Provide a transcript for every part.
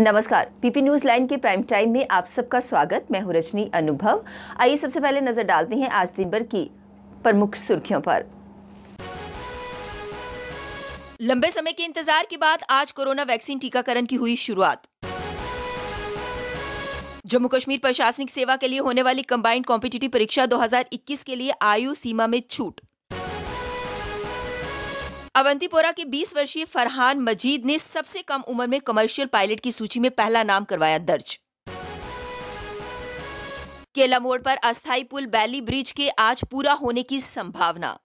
नमस्कार PP news line के prime time में आप सबका स्वागत मैं हूं रजनी अनुभव आइए सबसे पहले नजर डालते हैं आज दिन भर की प्रमुख सुर्खियों पर लंबे समय के इंतजार के बाद आज कोरोना वैक्सीन टीकाकरण की हुई शुरुआत जम्मू कश्मीर प्रशासनिक सेवा के लिए होने वाली कंबाइंड कॉम्पिटिटिव परीक्षा 2021 के लिए आयु सीमा में छूट अवंतीपोरा के 20 वर्षीय फरहान मजीद ने सबसे कम उम्र में कमर्शियल पायलट की सूची में पहला नाम करवाया दर्ज केला मोड़ पर अस्थाई पुल बैली ब्रिज के आज पूरा होने की संभावना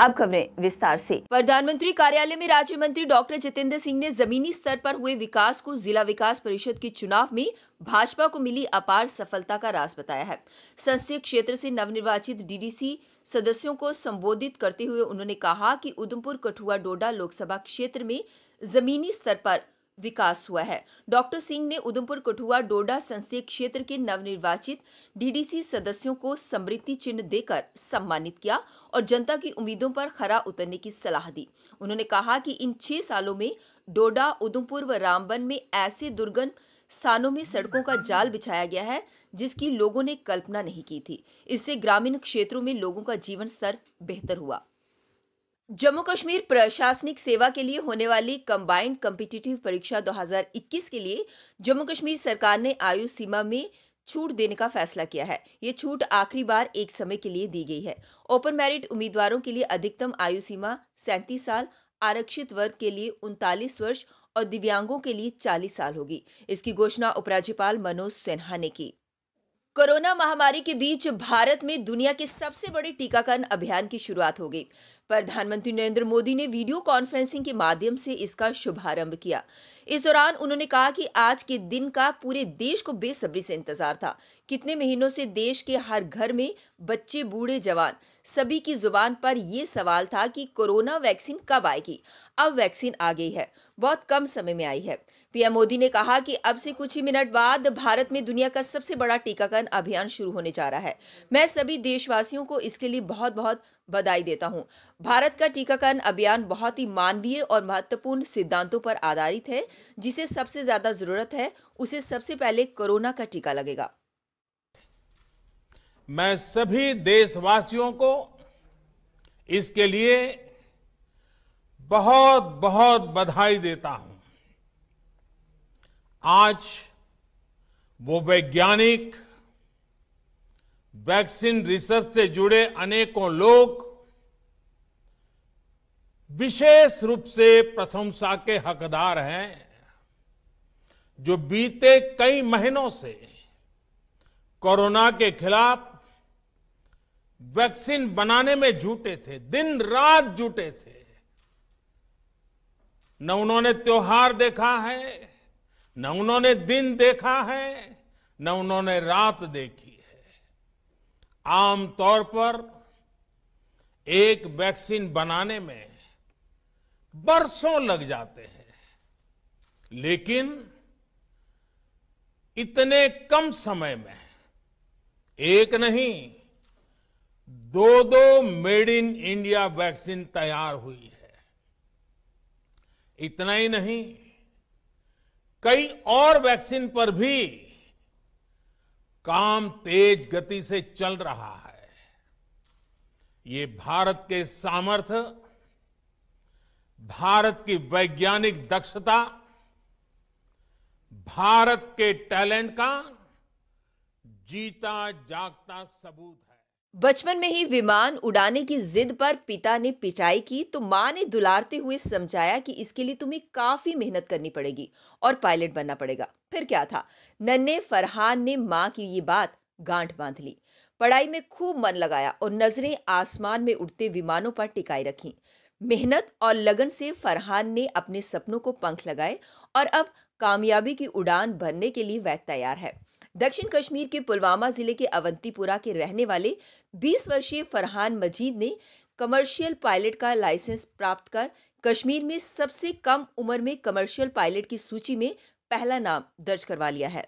अब खबरें विस्तार से प्रधानमंत्री कार्यालय में राज्य मंत्री डॉक्टर जितेंद्र सिंह ने जमीनी स्तर पर हुए विकास को जिला विकास परिषद के चुनाव में भाजपा को मिली अपार सफलता का राज बताया है संसदीय क्षेत्र से नवनिर्वाचित डीडीसी सदस्यों को संबोधित करते हुए उन्होंने कहा कि उधमपुर कठुआ डोडा लोकसभा क्षेत्र में जमीनी स्तर पर विकास हुआ है डॉक्टर सिंह ने उधमपुर कठुआ डोडा संसदीय क्षेत्र के नवनिर्वाचित डीडीसी सदस्यों को समृद्धि चिन्ह देकर सम्मानित किया और जनता की उम्मीदों पर खरा उतरने की सलाह दी उन्होंने कहा कि इन छह सालों में डोडा उधमपुर व रामबन में ऐसे दुर्गम स्थानों में सड़कों का जाल बिछाया गया है जिसकी लोगों ने कल्पना नहीं की थी इससे ग्रामीण क्षेत्रों में लोगों का जीवन स्तर बेहतर हुआ जम्मू कश्मीर प्रशासनिक सेवा के लिए होने वाली कंबाइंड कम्पिटिटिव परीक्षा 2021 के लिए जम्मू कश्मीर सरकार ने आयु सीमा में छूट देने का फैसला किया है ये छूट आखिरी बार एक समय के लिए दी गई है ओपन मेरिट उम्मीदवारों के लिए अधिकतम आयु सीमा सैंतीस साल आरक्षित वर्ग के लिए उनतालीस वर्ष और दिव्यांगों के लिए चालीस साल होगी इसकी घोषणा उपराज्यपाल मनोज सिन्हा ने की कोरोना महामारी के बीच भारत में दुनिया के सबसे बड़े टीकाकरण अभियान की शुरुआत हो गई प्रधानमंत्री नरेंद्र मोदी ने वीडियो कॉन्फ्रेंसिंग के माध्यम से इसका शुभारंभ किया इस दौरान उन्होंने कहा कि आज के दिन का पूरे देश को बेसब्री से इंतजार था कितने महीनों से देश के हर घर में बच्चे बूढ़े जवान सभी की जुबान पर यह सवाल था कि कोरोना वैक्सीन कब आएगी अब वैक्सीन आ गई है बहुत कम समय में आई है पीएम मोदी ने कहा कि अब से कुछ ही मिनट बाद भारत में दुनिया का सबसे बड़ा टीकाकरण अभियान शुरू होने जा रहा है मैं सभी देशवासियों को इसके लिए बहुत बहुत बधाई देता हूं। भारत का टीकाकरण अभियान बहुत ही मानवीय और महत्वपूर्ण सिद्धांतों पर आधारित है जिसे सबसे ज्यादा जरूरत है उसे सबसे पहले कोरोना का टीका लगेगा मैं सभी देशवासियों को इसके लिए बहुत बहुत बधाई देता हूं आज वो वैज्ञानिक वैक्सीन रिसर्च से जुड़े अनेकों लोग विशेष रूप से प्रशंसा के हकदार हैं जो बीते कई महीनों से कोरोना के खिलाफ वैक्सीन बनाने में जुटे थे दिन रात जुटे थे न उन्होंने त्योहार देखा है न उन्होंने दिन देखा है न उन्होंने रात देखी है आमतौर पर एक वैक्सीन बनाने में बरसों लग जाते हैं लेकिन इतने कम समय में एक नहीं दो दो मेड इन इंडिया वैक्सीन तैयार हुई है इतना ही नहीं कई और वैक्सीन पर भी काम तेज गति से चल रहा है ये भारत के सामर्थ्य भारत की वैज्ञानिक दक्षता भारत के टैलेंट का जीता जागता सबूत है बचपन में ही विमान उड़ाने की जिद पर पिता ने पिटाई की तो माँ ने दुलारते हुए समझाया कि इसके लिए तुम्हें काफी मेहनत करनी पड़ेगी और पायलट बनना पड़ेगा फिर क्या था नन्हे फरहान ने माँ की ये बात गांठ बांध ली पढ़ाई में खूब मन लगाया और नजरें आसमान में उड़ते विमानों पर टिकाई रखी मेहनत और लगन से फरहान ने अपने सपनों को पंख लगाए और अब कामयाबी की उड़ान भरने के लिए वह तैयार है दक्षिण कश्मीर के पुलवामा जिले के अवंतीपुरा के रहने वाले 20 वर्षीय फरहान मजीद ने कमर्शियल पायलट का लाइसेंस प्राप्त कर कश्मीर में सबसे कम उम्र में कमर्शियल पायलट की सूची में पहला नाम दर्ज करवा लिया है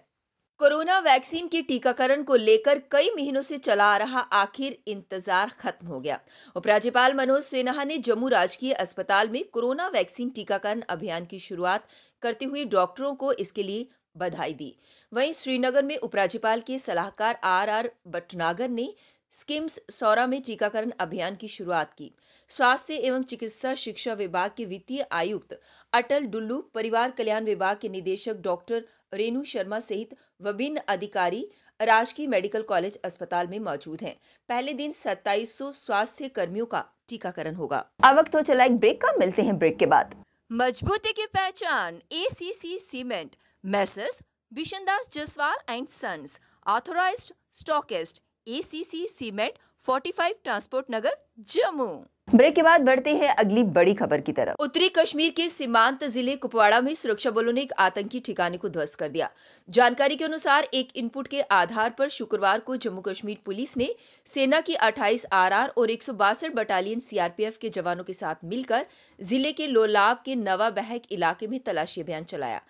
कोरोना वैक्सीन के टीकाकरण को लेकर कई महीनों से चला आ रहा आखिर इंतजार खत्म हो गया उपराज्यपाल मनोज सिन्हा ने जम्मू राजकीय अस्पताल में कोरोना वैक्सीन टीकाकरण अभियान की शुरुआत करते हुए डॉक्टरों को इसके लिए बधाई दी वहीं श्रीनगर में उपराज्यपाल के सलाहकार आर आर भटनागर ने स्किम्स सौरा में टीकाकरण अभियान की शुरुआत की स्वास्थ्य एवं चिकित्सा शिक्षा विभाग के वित्तीय आयुक्त अटल डुल्लू परिवार कल्याण विभाग के निदेशक डॉक्टर रेणु शर्मा सहित विभिन्न अधिकारी राजकीय मेडिकल कॉलेज अस्पताल में मौजूद हैं। पहले दिन 2700 स्वास्थ्य कर्मियों का टीकाकरण होगा अब वक्त हो चला एक ब्रेक का मिलते हैं ब्रेक के बाद मजबूती की पहचान A cement Messrs. Bishandas Jaswal and Sons, authorized stockist, ACC Cement, 45 Transport Nagar, Jammu. Break के बाद बढ़ते हैं अगली बड़ी खबर की तरफ उत्तरी कश्मीर के सीमांत जिले कुपवाड़ा में सुरक्षा बलों ने एक आतंकी ठिकाने को ध्वस्त कर दिया जानकारी के अनुसार एक इनपुट के आधार पर शुक्रवार को जम्मू कश्मीर पुलिस ने सेना की 28 आरआर और एक बटालियन सीआरपीएफ के जवानों के साथ मिलकर जिले के लोलाब के नवा बहक इलाके में तलाशी अभियान चलाया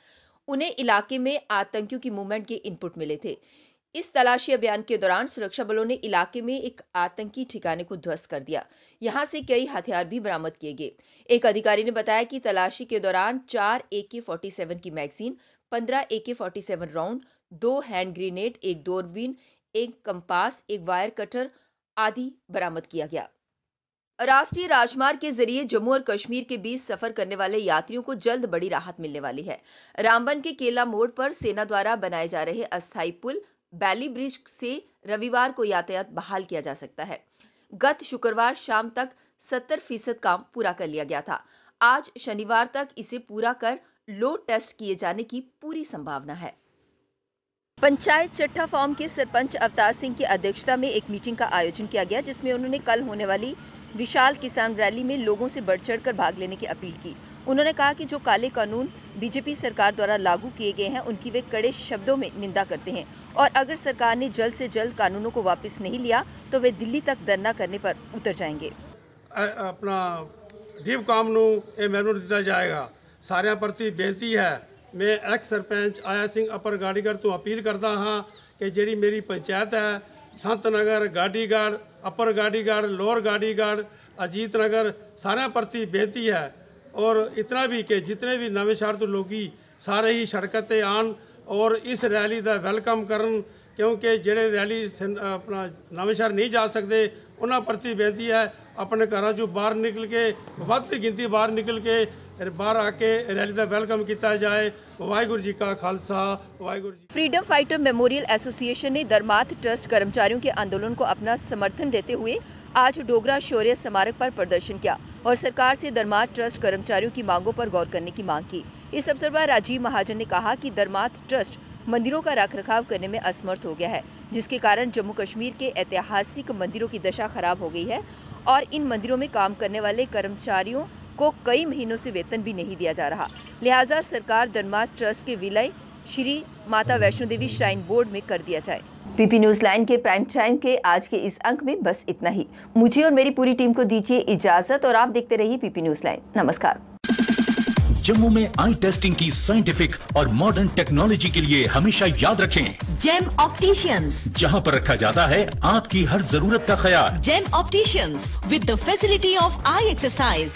उन्हें इलाके में आतंकियों की मूवमेंट के इनपुट मिले थे इस तलाशी अभियान के दौरान सुरक्षा बलों ने इलाके में एक आतंकी ठिकाने को ध्वस्त कर दिया यहां से कई हथियार भी बरामद किए गए एक अधिकारी ने बताया कि तलाशी के दौरान चार ए के फोर्टी सेवन की मैगजीन पंद्रह A K forty seven round दो हैंड ग्रेनेड एक दूरबीन एक कंपास एक वायर कटर आदि बरामद किया गया राष्ट्रीय राजमार्ग के जरिए जम्मू और कश्मीर के बीच सफर करने वाले यात्रियों को जल्द बड़ी राहत मिलने वाली है रामबन के केला मोड़ पर सेना द्वारा बनाए जा रहे अस्थायी पुल बैली ब्रिज से रविवार को यातायात बहाल किया जा सकता है गत शुक्रवार शाम तक सत्तर फीसद काम पूरा कर लिया गया था आज शनिवार तक इसे पूरा कर लोड टेस्ट किए जाने की पूरी संभावना है पंचायत चट्टा फॉर्म के सरपंच अवतार सिंह की अध्यक्षता में एक मीटिंग का आयोजन किया गया जिसमें उन्होंने कल होने वाली विशाल किसान रैली में लोगों से बढ़ चढ़ कर भाग लेने की अपील की उन्होंने कहा कि जो काले कानून बीजेपी सरकार द्वारा लागू किए गए हैं उनकी वे कड़े शब्दों में निंदा करते हैं और अगर सरकार ने जल्द से जल्द कानूनों को वापस नहीं लिया तो वे दिल्ली तक धरना करने पर उतर जाएंगे अपना ਦੀਪ काम ਨੂੰ ਇਹ ਮੈਨੂੰ ਦਿੱਤਾ ਜਾਏਗਾ ਸਾਰਿਆਂ ਪ੍ਰਤੀ ਬੇਨਤੀ ਹੈ ਮੈਂ ਐਕਸ ਸਰਪੰਚ ਆਇਆ ਸਿੰਘ ਅਪਰ ਗਾੜੀਗੜ ਤੋਂ ਅਪੀਲ ਕਰਦਾ ਹਾਂ ਕਿ ਅਪਰ ਗਾਡੀਗਾਰਡ ਲੋਅਰ ਗਾਡੀਗਾਰਡ ਅਜੀਤ ਨਗਰ ਸਾਰਿਆਂ ਪ੍ਰਤੀ ਬੇਨਤੀ ਹੈ ਔਰ ਇਤਨਾ ਵੀ ਕਿ जितने ਵੀ ਨਵੇਂ ਸ਼ਹਿਰ ਤੋਂ ਲੋਕੀ ਸਾਰੇ ਹੀ ਸੜਕ ਤੇ ਆਣ ਔਰ ਇਸ ਰੈਲੀ ਦਾ ਵੈਲਕਮ ਕਰਨ ਕਿਉਂਕਿ ਜਿਹੜੇ ਰੈਲੀ ਆਪਣਾ ਨਵੇਂ ਸ਼ਹਿਰ ਨਹੀਂ ਜਾ ਸਕਦੇ ਉਹਨਾਂ ਪ੍ਰਤੀ ਬੇਨਤੀ ਹੈ ਆਪਣੇ ਘਰਾਂ ਚੋਂ ਬਾਹਰ ਨਿਕਲ ਕੇ ਵੱਧ ਗਿਣਤੀ ਬਾਹਰ ਨਿਕਲ ਕੇ बहर आके रैली का वेलकम किया जाए ਜਾਏ जी का Khalsa Khalsa ji freedom fighter memorial association ने दरमात ट्रस्ट कर्मचारियों के आंदोलन को अपना समर्थन देते हुए आज डोगरा शौर्य स्मारक पर प्रदर्शन किया और सरकार से दरमात ट्रस्ट कर्मचारियों की मांगों पर गौर करने की मांग की इस अवसर पर राजीव महाजन ने कहा कि दरमात ट्रस्ट मंदिरों का रखरखाव करने में असमर्थ हो गया है जिसके कारण जम्मू कश्मीर के ऐतिहासिक मंदिरों की दशा खराब हो गई है और इन मंदिरों में काम करने वाले कर्मचारियों को कई महीनों से वेतन भी नहीं दिया जा रहा लिहाजा सरकार धनबाद ट्रस्ट के विलय श्री माता वैष्णो देवी श्राइन बोर्ड में कर दिया जाए पीपी न्यूज लाइन के प्राइम टाइम के आज के इस अंक में बस इतना ही मुझे और मेरी पूरी टीम को दीजिए इजाजत और आप देखते रहिए पीपी न्यूज लाइन नमस्कार जम्मू में आई टेस्टिंग की साइंटिफिक और मॉडर्न टेक्नोलॉजी के लिए हमेशा याद रखें जेम ऑप्टिशियंस जहां पर रखा जाता है आपकी हर जरूरत का ख्याल Gem opticians with the facility of eye exercise